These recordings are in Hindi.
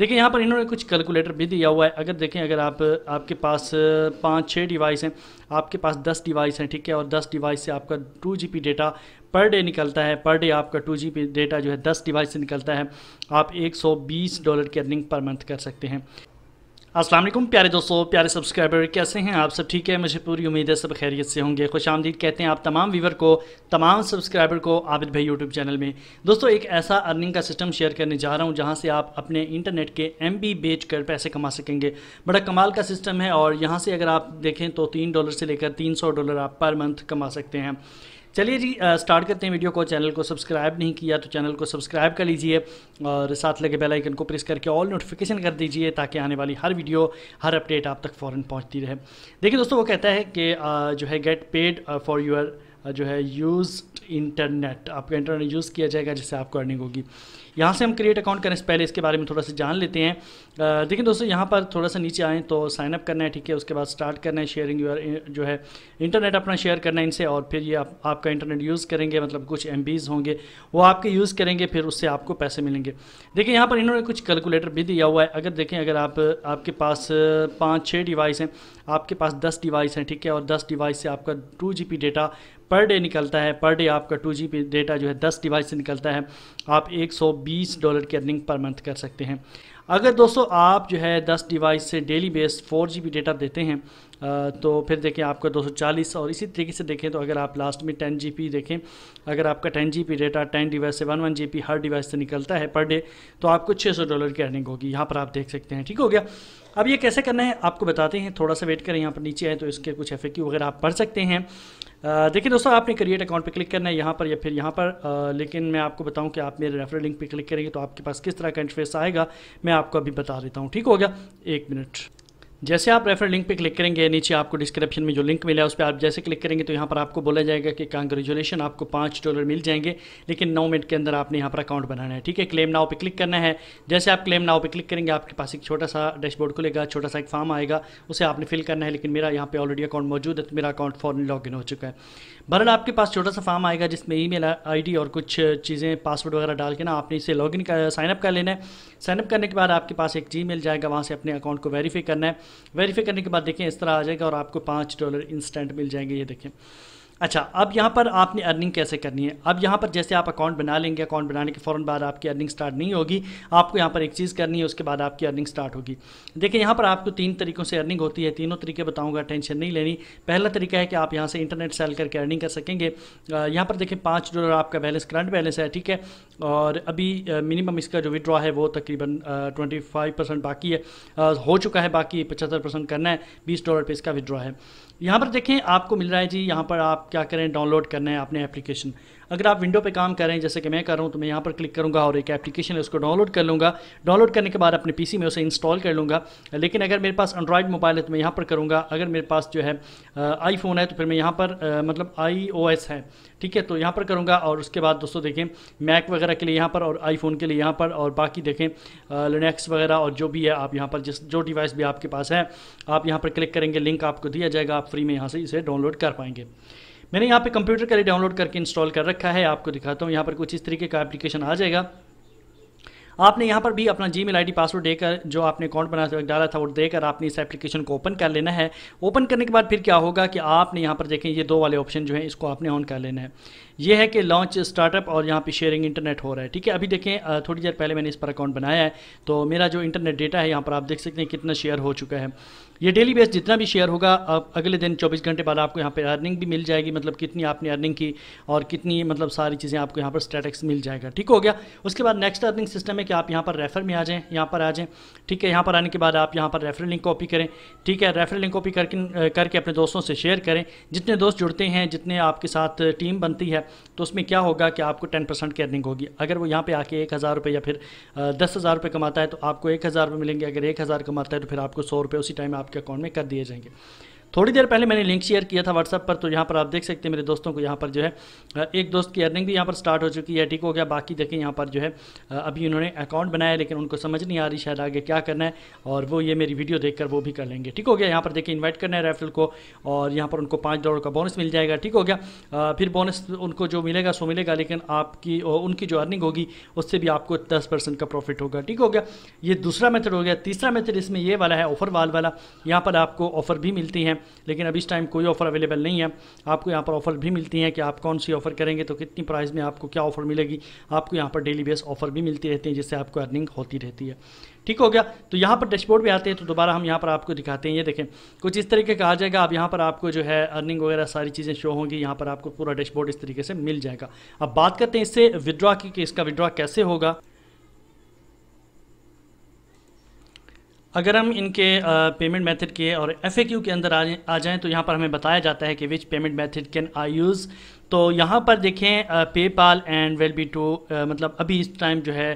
देखिए यहाँ पर इन्होंने कुछ कैलकुलेटर भी दिया हुआ है अगर देखें अगर आप आपके पास पाँच छः डिवाइस हैं आपके पास दस डिवाइस हैं ठीक है और दस डिवाइस से आपका two G data per day निकलता है पर डे आपका टू जी डेटा जो है दस डिवाइस से निकलता है आप एक सौ बीस डॉलर की अर्निंग पर मंथ कर सकते हैं अस्सलाम वालेकुम प्यारे दोस्तों प्यारे सब्सक्राइबर कैसे हैं आप सब ठीक है मुझे पूरी उम्मीद है सब खैरियत से होंगे खुश आमदीद कहते हैं आप तमाम व्यूवर को तमाम सब्सक्राइबर को आबिद भाई यूट्यूब चैनल में दोस्तों एक ऐसा अर्निंग का सिस्टम शेयर करने जा रहा हूं जहां से आप अपने इंटरनेट के एम बी बेच कर पैसे कमा सकेंगे बड़ा कमाल का सिस्टम है और यहाँ से अगर आप देखें तो तीन डॉलर से लेकर तीन डॉलर आप पर मंथ कमा सकते हैं चलिए जी स्टार्ट करते हैं वीडियो को चैनल को सब्सक्राइब नहीं किया तो चैनल को सब्सक्राइब कर लीजिए और साथ लगे बेल आइकन को प्रेस करके ऑल नोटिफिकेशन कर दीजिए ताकि आने वाली हर वीडियो हर अपडेट आप तक फ़ौरन पहुँचती रहे देखिए दोस्तों वो कहता है कि जो है गेट पेड फॉर योर जो है यूज़ इंटरनेट आपका इंटरनेट यूज़ किया जाएगा जिससे आपको अर्निंग होगी यहाँ से हम क्रिएट अकाउंट करें पहले इसके बारे में थोड़ा सा जान लेते हैं देखिए दोस्तों यहाँ पर थोड़ा सा नीचे आएँ तो साइनअप करना है ठीक है उसके बाद स्टार्ट करना है शेयरिंग यूर जो है इंटरनेट अपना शेयर करना है इनसे और फिर ये आप, आपका इंटरनेट यूज़ करेंगे मतलब कुछ एम होंगे वो आपके यूज़ करेंगे फिर उससे आपको पैसे मिलेंगे देखिए यहाँ पर इन्होंने कुछ कैलकुलेटर भी दिया हुआ है अगर देखें अगर आप आपके पास पाँच छः डिवाइस हैं आपके पास दस डिवाइस हैं ठीक है और दस डिवाइस से आपका two G data per day निकलता है पर डे आपका टू जी डेटा जो है दस डिवाइस से निकलता है आप एक सौ बीस डॉलर की अर्निंग पर मंथ कर सकते हैं अगर दोस्तों आप जो है दस डिवाइस से daily base four G B data देते हैं तो फिर देखें आपका 240 और इसी तरीके से देखें तो अगर आप लास्ट में टेन जी देखें अगर आपका ten G data ten device से वन वन जी हर डिवाइस से निकलता है पर डे तो आपको 600 डॉलर की अर्निंग होगी यहाँ पर आप देख सकते हैं ठीक हो गया अब ये कैसे करना है आपको बताते हैं थोड़ा सा वेट करें यहाँ पर नीचे आए तो इसके कुछ एफ वगैरह आप पढ़ सकते हैं देखिए दोस्तों आपने क्रिएट अकाउंट पे क्लिक करना है यहाँ पर या फिर यहाँ पर आ, लेकिन मैं आपको बताऊँ कि आप मेरे रेफर लिंक पे क्लिक करेंगे तो आपके पास किस तरह का इंटरफेस आएगा मैं आपको अभी बता देता हूँ ठीक हो गया एक मिनट जैसे आप रेफर लिंक पे क्लिक करेंगे नीचे आपको डिस्क्रिप्शन में जो लिंक मिला है उस पर आप जैसे क्लिक करेंगे तो यहाँ पर आपको बोला जाएगा कि कंग्रेचुलेशन आपको पाँच डॉलर मिल जाएंगे लेकिन नौ मिनट के अंदर आपने यहाँ पर अकाउंट बनाना है ठीक है क्लेम नाव पे क्लिक करना है जैसे आप क्लेम नाव पे क्लिक करेंगे आपके पास एक छोटा सा डैशबोर्ड खुलेगा छोटा सा एक फॉर्म आएगा उसे आपने फिल करना है लेकिन मेरा यहाँ पर ऑलरेडी अकाउंट मौजूद है तो मेरा अकाउंट फॉरन लॉग हो चुका है भरल आपके पास छोटा सा फॉर्म आएगा जिसमें ई मेल और कुछ चीज़ें पासवर्ड वगैरह डाल के ना आपने इसे लॉग इन साइनअप कर लेना है साइनअप करने के बाद आपके पास एक जी जाएगा वहाँ से अपने अकाउंट को वेरीफाई करना है वेरीफाई करने के बाद देखें इस तरह आ जाएगा और आपको पाँच डॉलर इंस्टेंट मिल जाएंगे ये देखें अच्छा अब यहाँ पर आपने अर्निंग कैसे करनी है अब यहाँ पर जैसे आप अकाउंट बना लेंगे अकाउंट बनाने के फ़ौरन बाद आपकी अर्निंग स्टार्ट नहीं होगी आपको यहाँ पर एक चीज़ करनी है उसके बाद आपकी अर्निंग स्टार्ट होगी देखिए यहाँ पर आपको तीन तरीक़ों से अर्निंग होती है तीनों तरीके बताऊँगा टेंशन नहीं लेनी पहला तरीका है कि आप यहाँ से इंटरनेट सेल करके अर्निंग कर सकेंगे यहाँ पर देखें पाँच डॉलर आपका बैलेंस करंट बैलेंस है ठीक है और अभी मिनिमम इसका जो विड्रॉ है वो तकरीबन ट्वेंटी बाकी है हो चुका है बाकी पचहत्तर करना है बीस डॉलर पर इसका विड्रॉ है यहाँ पर देखें आपको मिल रहा है जी यहाँ पर आप क्या करें डाउनलोड करना है अपने एप्लीकेशन अगर आप विंडो पे काम करें जैसे कि मैं कर रहा हूँ तो मैं यहाँ पर क्लिक करूँगा और एक एप्लीकेशन है उसको डाउनलोड कर लूँगा डाउनलोड करने के बाद अपने पीसी में उसे इंस्टॉल कर लूँगा लेकिन अगर मेरे पास एंड्रॉयड मोबाइल है तो मैं यहाँ पर करूँगा अगर मेरे पास जो है आईफोन है तो फिर मैं यहाँ पर आ, मतलब आई है ठीक है तो यहाँ पर करूँगा और उसके बाद दोस्तों देखें मैक वगैरह के लिए यहाँ पर और आई के लिए यहाँ पर और बाकी देखें लिनेक्स वगैरह और जो भी है आप यहाँ पर जिस जो डिवाइस भी आपके पास है आप यहाँ पर क्लिक करेंगे लिंक आपको दिया जाएगा आप फ्री में यहाँ से इसे डाउनलोड कर पाएंगे मैंने यहाँ पे कंप्यूटर का डाउनलोड करके इंस्टॉल कर रखा है आपको दिखाता हूँ यहाँ पर कुछ इस तरीके का एप्लीकेशन आ जाएगा आपने यहाँ पर भी अपना जी मेल आई पासवर्ड देकर जो आपने अकाउंट बना डाला था वो देकर आपने इस एप्लीकेशन को ओपन कर लेना है ओपन करने के बाद फिर क्या होगा कि आपने यहाँ पर देखें ये दो वाले ऑप्शन जो है इसको आपने ऑन कर लेना है ये है कि लॉन्च स्टार्टअप और यहाँ पे शेयरिंग इंटरनेट हो रहा है ठीक है अभी देखें थोड़ी देर पहले मैंने इस पर अकाउंट बनाया है तो मेरा जो इंटरनेट डेटा है यहाँ पर आप देख सकते हैं कितना शेयर हो चुका है ये डेली बेस जितना भी शेयर होगा अब अगले दिन 24 घंटे बाद आपको यहाँ पर अर्निंग भी मिल जाएगी मतलब कितनी आपने अर्निंग की और कितनी मतलब सारी चीज़ें आपको यहाँ पर स्टेटक्स मिल जाएगा ठीक हो गया उसके बाद नेक्स्ट अर्निंग सिस्टम है कि आप यहाँ पर रेफर में आ जाएँ यहाँ पर आ जाएँ ठीक है यहाँ पर आने के बाद आप यहाँ पर रेफर लिंक कॉपी करें ठीक है रेफर लिंक कॉपी करके करके अपने दोस्तों से शेयर करें जितने दोस्त जुड़ते हैं जितने आपके साथ टीम बनती है तो उसमें क्या होगा कि आपको टेन परसेंट की अर्निंग होगी अगर वो यहाँ पर आके एक हज़ार रुपये या फिर दस हज़ार रुपये कमाता है तो आपको एक हज़ार रुपये मिलेंगे अगर एक हज़ार कमाता है तो फिर आपको सौ रुपये उसी टाइम आप आपके अकाउंट में कर दिए जाएंगे थोड़ी देर पहले मैंने लिंक शेयर किया था व्हाट्सअप पर तो यहाँ पर आप देख सकते हैं मेरे दोस्तों को यहाँ पर जो है एक दोस्त की अर्निंग भी यहाँ पर स्टार्ट हो चुकी है ठीक हो गया बाकी देखें यहाँ पर जो है अभी उन्होंने अकाउंट बनाया लेकिन उनको समझ नहीं आ रही शायद आगे क्या करना है और वो ये मेरी वीडियो देखकर वो भी कर लेंगे ठीक हो गया यहाँ पर देखें इन्वाइट करना है रेफरल को और यहाँ पर उनको पाँच डॉलर का बोनस मिल जाएगा ठीक हो गया फिर बोनस उनको जो मिलेगा सो मिलेगा लेकिन आपकी उनकी जो अर्निंग होगी उससे भी आपको दस परसेंट का प्रॉफिट होगा ठीक हो गया ये दूसरा मेथड हो गया तीसरा मेथड इसमें ये वाला है ऑफर वाल वाला यहाँ पर आपको ऑफर भी मिलती हैं लेकिन अभी इस टाइम कोई ऑफ़र अवेलेबल नहीं है आपको यहाँ पर ऑफ़र भी मिलती हैं कि आप कौन सी ऑफ़र करेंगे तो कितनी प्राइस में आपको क्या ऑफ़र मिलेगी आपको यहाँ पर डेली बेस ऑफ़र भी मिलती रहती है जिससे आपको अर्निंग होती रहती है ठीक हो गया तो यहाँ पर डैशबोर्ड भी आते हैं तो दोबारा हम यहाँ पर आपको दिखाते हैं ये देखें कुछ इस तरीके का आ जाएगा अब यहाँ पर आपको जो है अर्निंग वगैरह सारी चीज़ें शो होंगी यहाँ पर आपको पूरा डैशबोर्ड इस तरीके से मिल जाएगा अब बात करते हैं इससे विड्रॉ की कि इसका विद्रॉ कैसे होगा अगर हम इनके पेमेंट मेथड के और एफ के अंदर आ जाएँ तो यहाँ पर हमें बताया जाता है कि which payment method can I use तो यहाँ पर देखें PayPal and well be to मतलब अभी इस टाइम जो है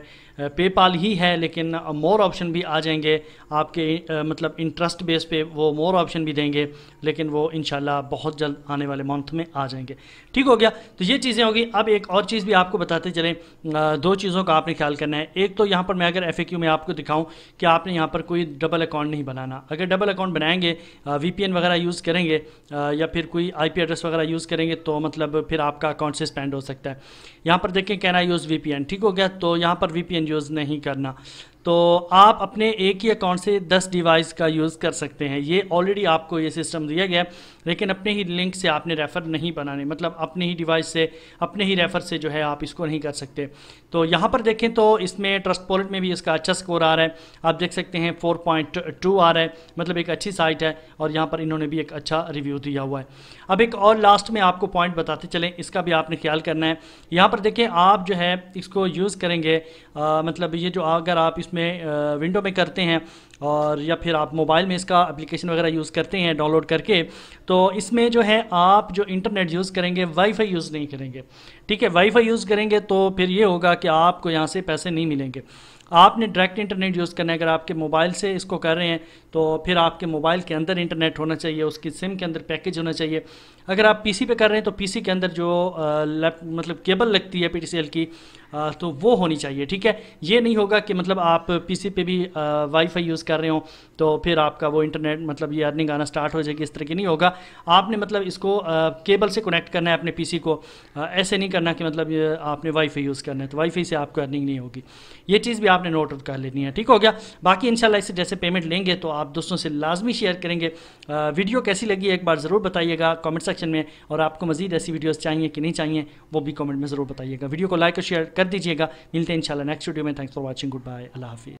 पेपाल ही है लेकिन मोर ऑप्शन भी आ जाएंगे आपके मतलब इंटरेस्ट बेस पे वो मोर ऑप्शन भी देंगे लेकिन वो इन बहुत जल्द आने वाले मंथ में आ जाएंगे ठीक हो गया तो ये चीज़ें होगी अब एक और चीज़ भी आपको बताते चलें दो चीज़ों का आपने ख्याल करना है एक तो यहाँ पर मैं अगर एफ में आपको दिखाऊँ कि आपने यहाँ पर कोई डबल अकाउंट नहीं बनाना अगर डबल अकाउंट बनाएंगे वी वगैरह यूज़ करेंगे या फिर कोई आई एड्रेस वगैरह यूज़ करेंगे तो मतलब फिर आपका अकाउंट सस्पेंड हो सकता है यहाँ पर देखें कैन आई यूज़ वी ठीक हो गया तो यहाँ पर वी यूज़ नहीं करना तो आप अपने एक ही अकाउंट से दस डिवाइस का यूज़ कर सकते हैं ये ऑलरेडी आपको ये सिस्टम दिया गया लेकिन अपने ही लिंक से आपने रेफ़र नहीं बनाने मतलब अपने ही डिवाइस से अपने ही रेफ़र से जो है आप इसको नहीं कर सकते तो यहाँ पर देखें तो इसमें ट्रस्ट पॉलेट में भी इसका अच्छा स्कोर आ रहा है आप देख सकते हैं 4.2 आ रहा है मतलब एक अच्छी साइट है और यहाँ पर इन्होंने भी एक अच्छा रिव्यू दिया हुआ है अब एक और लास्ट में आपको पॉइंट बताते चलें इसका भी आपने ख्याल करना है यहाँ पर देखें आप जो है इसको यूज़ करेंगे आ, मतलब ये जो अगर आप इसमें इसमें विंडो में करते हैं और या फिर आप मोबाइल में इसका एप्लीकेशन वगैरह यूज़ करते हैं डाउनलोड करके तो इसमें जो है आप जो इंटरनेट यूज़ करेंगे वाईफाई यूज़ नहीं करेंगे ठीक है वाईफाई यूज़ करेंगे तो फिर ये होगा कि आपको यहाँ से पैसे नहीं मिलेंगे आपने डायरेक्ट इंटरनेट यूज़ करना है अगर आपके मोबाइल से इसको कर रहे हैं तो फिर आपके मोबाइल के अंदर इंटरनेट होना चाहिए उसकी सिम के अंदर पैकेज होना चाहिए अगर आप पीसी पे कर रहे हैं तो पीसी के अंदर जो लैप मतलब केबल लगती है पीटीसीएल की आ, तो वो होनी चाहिए ठीक है ये नहीं होगा कि मतलब आप पीसी पे भी वाईफाई यूज़ कर रहे हो तो फिर आपका वो इंटरनेट मतलब ये अर्निंग आना स्टार्ट हो जाएगी इस तरह की नहीं होगा आपने मतलब इसको आ, केबल से कनेक्ट करना है अपने पी को आ, ऐसे नहीं करना कि मतलब आपने वाई यूज़ करना है तो वाई से आपको अर्निंग नहीं होगी ये चीज़ भी आपने नोट आउट कर लेनी है ठीक हो गया बाकी इनशाला इससे जैसे पेमेंट लेंगे तो आप दोस्तों से लाजमी शेयर करेंगे आ, वीडियो कैसी लगी एक बार ज़रूर बताइएगा कमेंट सेक्शन में और आपको मजीद ऐसी वीडियोस चाहिए कि नहीं चाहिए वो भी कमेंट में ज़रूर बताइएगा वीडियो को लाइक और शेयर कर दीजिएगा मिलते हैं इनशाला नेक्स्ट वीडियो में thanks for watching good bye अल्लाह हाफिज़